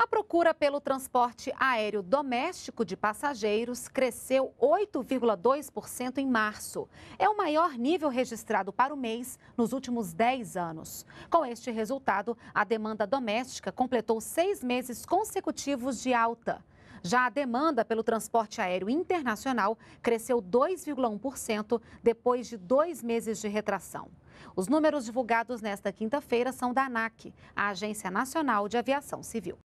A procura pelo transporte aéreo doméstico de passageiros cresceu 8,2% em março. É o maior nível registrado para o mês nos últimos 10 anos. Com este resultado, a demanda doméstica completou seis meses consecutivos de alta. Já a demanda pelo transporte aéreo internacional cresceu 2,1% depois de dois meses de retração. Os números divulgados nesta quinta-feira são da ANAC, a Agência Nacional de Aviação Civil.